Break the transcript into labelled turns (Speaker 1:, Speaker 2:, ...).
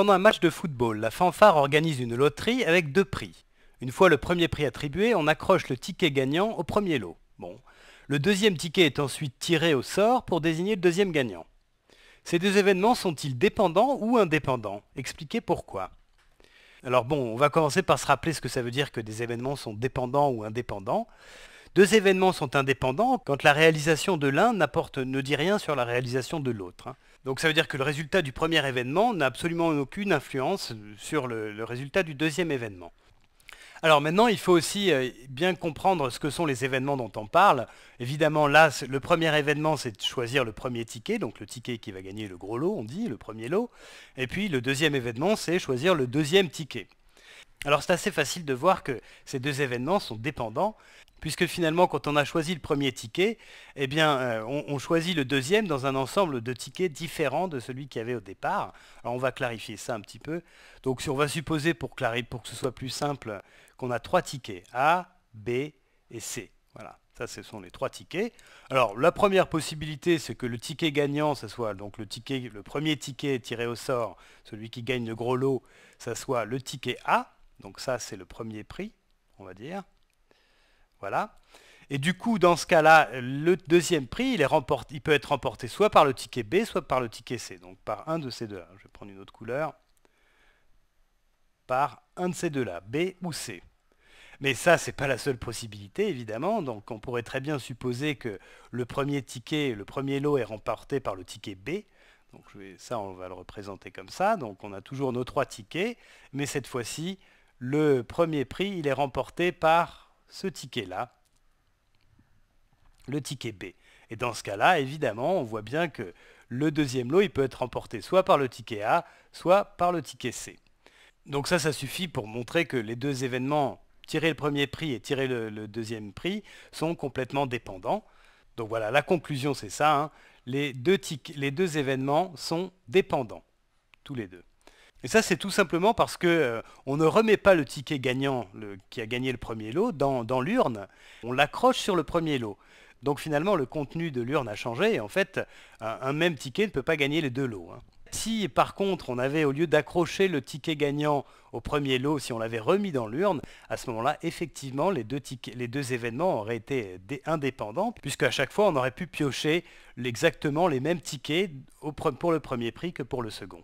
Speaker 1: Pendant un match de football, la fanfare organise une loterie avec deux prix. Une fois le premier prix attribué, on accroche le ticket gagnant au premier lot. Bon. Le deuxième ticket est ensuite tiré au sort pour désigner le deuxième gagnant. Ces deux événements sont-ils dépendants ou indépendants Expliquez pourquoi. Alors bon, on va commencer par se rappeler ce que ça veut dire que des événements sont dépendants ou indépendants. Deux événements sont indépendants quand la réalisation de l'un n'apporte, ne dit rien sur la réalisation de l'autre. Hein. Donc ça veut dire que le résultat du premier événement n'a absolument aucune influence sur le, résultat du deuxième événement. Alors maintenant, il faut aussi euh, bien comprendre ce que sont les événements dont on parle. Évidemment, là, le premier événement, c'est de choisir le premier ticket, donc le ticket qui va gagner le gros lot, on dit, le premier lot. Et puis le deuxième événement, c'est choisir le deuxième ticket. Alors c'est assez facile de voir que ces deux événements sont dépendants puisque finalement, quand on a choisi le premier ticket, eh bien, euh, on, choisit le deuxième dans un ensemble de tickets différents de celui qu'il y avait au départ. Alors, on va clarifier ça un petit peu. Donc, si on va supposer, pour, pour que ce soit plus simple, qu'on a trois tickets, A, B et C. Voilà, ça, ce sont les trois tickets. Alors, la première possibilité, c'est que le ticket gagnant, ce soit donc le, ticket, le premier ticket tiré au sort, celui qui gagne le gros lot, ça soit le ticket A. Donc ça, c'est le premier prix, on va dire. Voilà. Et du coup, dans ce cas-là, le deuxième prix, il, peut être remporté soit par le ticket B, soit par le ticket C. Donc par un de ces deux-là. Je vais prendre une autre couleur. Par un de ces deux-là, B ou C. Mais ça, ce n'est pas la seule possibilité, évidemment. Donc on pourrait très bien supposer que le premier ticket, le premier lot est remporté par le ticket B. Donc ça, on va le représenter comme ça. Donc on a toujours nos trois tickets. Mais cette fois-ci, le premier prix, il est remporté par ce ticket-là, le ticket B. Et dans ce cas-là, évidemment, on voit bien que le deuxième lot, il peut être remporté soit par le ticket A, soit par le ticket C. Donc ça, ça suffit pour montrer que les deux événements, tirer le premier prix et tirer le, deuxième prix, sont complètement dépendants. Donc voilà, la conclusion, c'est ça. Hein. les deux événements sont dépendants, tous les deux. Et ça, c'est tout simplement parce qu'on euh, on ne remet pas le ticket gagnant qui a gagné le premier lot dans, l'urne, on l'accroche sur le premier lot. Donc finalement, le contenu de l'urne a changé et en fait, un, même ticket ne peut pas gagner les deux lots. Hein. Si par contre, on avait, au lieu d'accrocher le ticket gagnant au premier lot, si on l'avait remis dans l'urne, à ce moment-là, effectivement, les deux, événements auraient été indépendants, puisque à chaque fois, on aurait pu piocher exactement les mêmes tickets pour le premier prix que pour le second.